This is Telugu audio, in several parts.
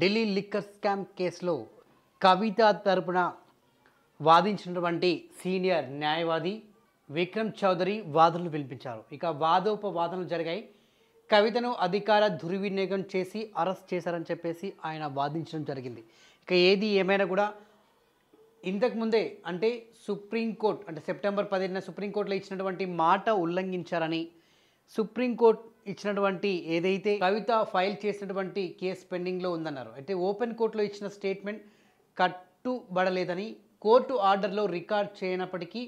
ఢిల్లీ లిక్కర్ స్కామ్ కేసులో కవిత తరపున వాదించినటువంటి సీనియర్ న్యాయవాది విక్రమ్ చౌదరి వాదనలు వినిపించారు ఇక వాదోపవాదనలు జరిగాయి కవితను అధికార దుర్వినియోగం చేసి అరెస్ట్ చేశారని చెప్పేసి ఆయన వాదించడం జరిగింది ఇక ఏది ఏమైనా కూడా ఇంతకుముందే అంటే సుప్రీంకోర్టు అంటే సెప్టెంబర్ పదిహేను సుప్రీంకోర్టులో ఇచ్చినటువంటి మాట ఉల్లంఘించారని సుప్రీంకోర్టు ఇచ్చినటువంటి ఏదైతే కవిత ఫైల్ చేసినటువంటి కేసు పెండింగ్లో ఉందన్నారు అయితే ఓపెన్ కోర్టులో ఇచ్చిన స్టేట్మెంట్ కట్టుబడలేదని కోర్టు ఆర్డర్లో రికార్డ్ చేయనప్పటికీ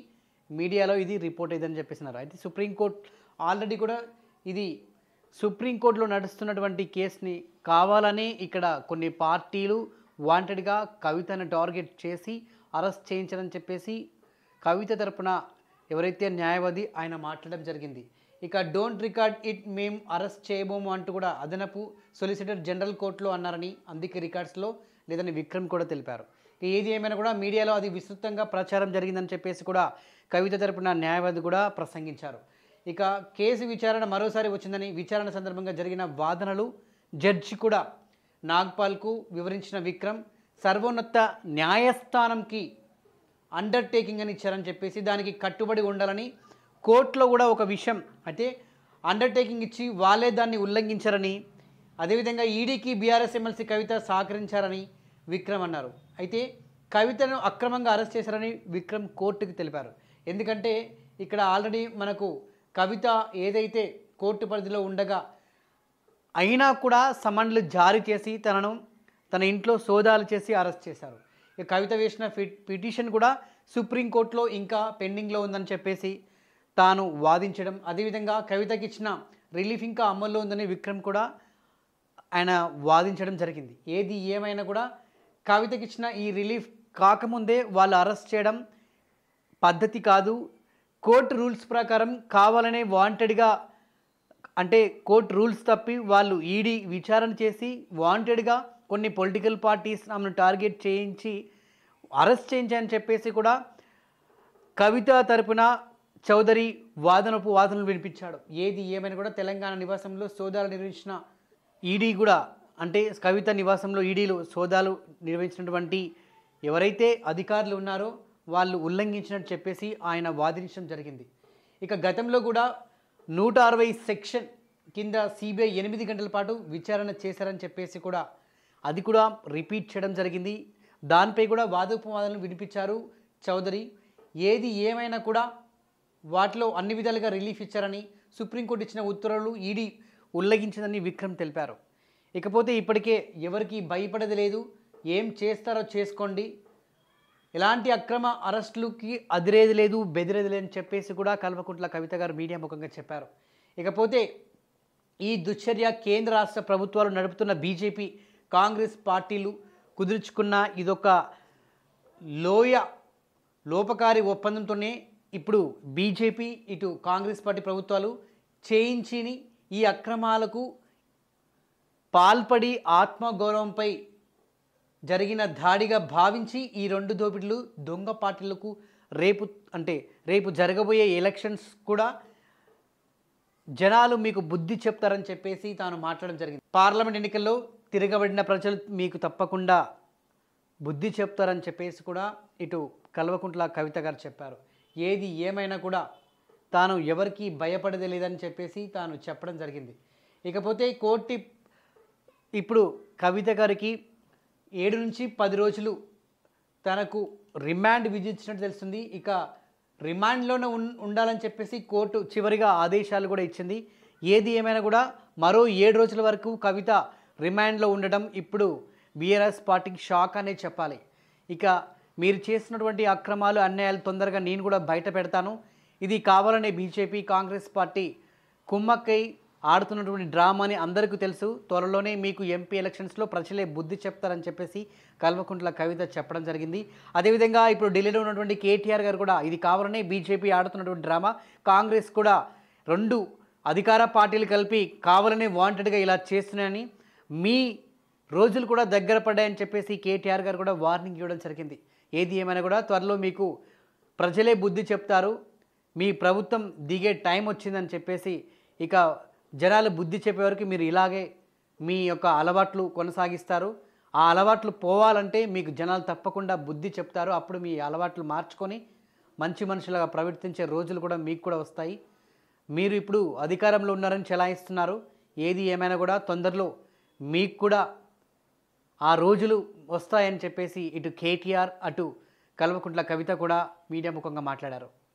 మీడియాలో ఇది రిపోర్ట్ అయ్యిందని చెప్పేసినారు అయితే సుప్రీంకోర్టు ఆల్రెడీ కూడా ఇది సుప్రీంకోర్టులో నడుస్తున్నటువంటి కేసుని కావాలని ఇక్కడ కొన్ని పార్టీలు వాంటెడ్గా కవితను టార్గెట్ చేసి అరెస్ట్ చేయించారని చెప్పేసి కవిత తరపున ఎవరైతే న్యాయవాది ఆయన మాట్లాడడం జరిగింది ఇక డోంట్ రికార్డ్ ఇట్ మేము అరెస్ట్ చేయబోము అంటూ కూడా అదనపు సొలిసిటర్ జనరల్ కోర్టులో అన్నారని అందుకే రికార్డ్స్లో లేదని విక్రమ్ కూడా తెలిపారు ఏది ఏమైనా కూడా మీడియాలో అది విస్తృతంగా ప్రచారం జరిగిందని చెప్పేసి కూడా కవిత తరపున న్యాయవాది కూడా ప్రసంగించారు ఇక కేసు విచారణ మరోసారి వచ్చిందని విచారణ సందర్భంగా జరిగిన వాదనలు జడ్జి కూడా నాగ్పాల్కు వివరించిన విక్రమ్ సర్వోన్నత న్యాయస్థానంకి అండర్టేకింగ్ అని ఇచ్చారని చెప్పేసి దానికి కట్టుబడి ఉండాలని కోర్టులో కూడా ఒక విషయం అంటే అండర్టేకింగ్ ఇచ్చి వాళ్ళే దాన్ని ఉల్లంఘించారని అదేవిధంగా ఈడీకి బీఆర్ఎస్ ఎమ్మెల్సీ కవిత సహకరించారని విక్రమ్ అన్నారు అయితే కవితను అక్రమంగా అరెస్ట్ చేశారని విక్రమ్ కోర్టుకు తెలిపారు ఎందుకంటే ఇక్కడ ఆల్రెడీ మనకు కవిత ఏదైతే కోర్టు పరిధిలో ఉండగా అయినా కూడా సమన్లు జారీ చేసి తనను తన ఇంట్లో సోదాలు చేసి అరెస్ట్ చేశారు కవిత వేసిన పిటిషన్ కూడా సుప్రీంకోర్టులో ఇంకా పెండింగ్లో ఉందని చెప్పేసి తాను వాదించడం అదేవిధంగా కవితకి ఇచ్చిన రిలీఫ్ ఇంకా అమల్లో ఉందని విక్రమ్ కూడా ఆయన వాదించడం జరిగింది ఏది ఏమైనా కూడా కవితకి ఇచ్చిన ఈ రిలీఫ్ కాకముందే వాళ్ళు అరెస్ట్ చేయడం పద్ధతి కాదు కోర్టు రూల్స్ ప్రకారం కావాలనే వాంటెడ్గా అంటే కోర్టు రూల్స్ తప్పి వాళ్ళు ఈడీ విచారణ చేసి వాంటెడ్గా కొన్ని పొలిటికల్ పార్టీస్ ఆమెను టార్గెట్ చేయించి అరెస్ట్ చేయించని చెప్పేసి కూడా కవిత తరపున చౌదరి వాదనపు వాదనలు వినిపించాడు ఏది ఏమైనా కూడా తెలంగాణ నివాసంలో సోదాలు నిర్వహించిన ఈడీ కూడా అంటే కవిత నివాసంలో ఈడీలు సోదాలు నిర్వహించినటువంటి ఎవరైతే అధికారులు ఉన్నారో వాళ్ళు ఉల్లంఘించినట్టు చెప్పేసి ఆయన వాదించడం జరిగింది ఇక గతంలో కూడా నూట అరవై సెక్షన్ కింద సిబిఐ ఎనిమిది గంటల పాటు విచారణ చేశారని చెప్పేసి కూడా అది కూడా రిపీట్ చేయడం జరిగింది దానిపై కూడా వాదోపవాదాలను వినిపించారు చౌదరి ఏది ఏమైనా కూడా వాటిలో అన్ని విధాలుగా రిలీఫ్ ఇచ్చారని సుప్రీంకోర్టు ఇచ్చిన ఉత్తర్వులు ఈడీ ఉల్లంఘించిందని విక్రమ్ తెలిపారు ఇకపోతే ఇప్పటికే ఎవరికి భయపడేది లేదు ఏం చేస్తారో చేసుకోండి ఎలాంటి అక్రమ అరెస్టులకి అదిరేది లేదు బెదిరేది లేదని చెప్పేసి కూడా కల్వకుంట్ల కవిత గారు మీడియా ముఖంగా చెప్పారు ఇకపోతే ఈ దుశ్చర్య కేంద్ర రాష్ట్ర ప్రభుత్వాలు నడుపుతున్న బీజేపీ కాంగ్రెస్ పార్టీలు కుదుర్చుకున్న ఇదొక లోయ లోపకారి ఒప్పందంతోనే ఇప్పుడు బీజేపీ ఇటు కాంగ్రెస్ పార్టీ ప్రభుత్వాలు చేయించిని ఈ అక్రమాలకు పాల్పడి ఆత్మగౌరవంపై జరిగిన దాడిగా భావించి ఈ రెండు దోపిడీలు దొంగ పార్టీలకు రేపు అంటే రేపు జరగబోయే ఎలక్షన్స్ కూడా జనాలు మీకు బుద్ధి చెప్తారని చెప్పేసి తాను మాట్లాడడం జరిగింది పార్లమెంట్ ఎన్నికల్లో తిరగబడిన ప్రజలు మీకు తప్పకుండా బుద్ధి చెప్తారని చెప్పేసి కూడా ఇటు కల్వకుంట్ల కవిత గారు చెప్పారు ఏది ఏమైనా కూడా తాను ఎవరికీ భయపడదే లేదని చెప్పేసి తాను చెప్పడం జరిగింది ఇకపోతే కోర్టు ఇప్పుడు కవిత గారికి ఏడు నుంచి పది రోజులు తనకు రిమాండ్ విధించినట్టు తెలుస్తుంది ఇక రిమాండ్లోనే ఉండాలని చెప్పేసి కోర్టు చివరిగా ఆదేశాలు కూడా ఇచ్చింది ఏది ఏమైనా కూడా మరో ఏడు రోజుల వరకు కవిత రిమాండ్లో ఉండడం ఇప్పుడు బీఆర్ఎస్ పార్టీకి షాక్ అనే చెప్పాలి ఇక మీరు చేసినటువంటి అక్రమాలు అన్యాయాలు తొందరగా నేను కూడా బయట పెడతాను ఇది కావాలనే బీజేపీ కాంగ్రెస్ పార్టీ కుమ్మక్కై ఆడుతున్నటువంటి డ్రామాని అందరికీ తెలుసు త్వరలోనే మీకు ఎంపీ ఎలక్షన్స్లో ప్రజలే బుద్ధి చెప్తారని చెప్పేసి కల్వకుంట్ల కవిత చెప్పడం జరిగింది అదేవిధంగా ఇప్పుడు ఢిల్లీలో ఉన్నటువంటి కేటీఆర్ గారు కూడా ఇది కావాలనే బీజేపీ ఆడుతున్నటువంటి డ్రామా కాంగ్రెస్ కూడా రెండు అధికార పార్టీలు కలిపి కావాలనే వాంటెడ్గా ఇలా చేస్తున్నాయని మీ రోజులు కూడా దగ్గర పడ్డాయని చెప్పేసి కేటీఆర్ గారు కూడా వార్నింగ్ ఇవ్వడం జరిగింది ఏది ఏమైనా కూడా త్వరలో మీకు ప్రజలే బుద్ధి చెప్తారు మీ ప్రభుత్వం దిగే టైం వచ్చిందని చెప్పేసి ఇక జనాలు బుద్ధి చెప్పే వరకు మీరు ఇలాగే మీ యొక్క అలవాట్లు కొనసాగిస్తారు ఆ అలవాట్లు పోవాలంటే మీకు జనాలు తప్పకుండా బుద్ధి చెప్తారు అప్పుడు మీ అలవాట్లు మార్చుకొని మంచి మనుషులుగా ప్రవర్తించే రోజులు కూడా మీకు కూడా వస్తాయి మీరు ఇప్పుడు అధికారంలో ఉన్నారని చెలాయిస్తున్నారు ఏది ఏమైనా కూడా తొందరలో మీకు కూడా ఆ రోజులు వస్తాయని చెప్పేసి ఇటు కేటీఆర్ అటు కల్వకుంట్ల కవిత కూడా మీడియా ముఖంగా మాట్లాడారు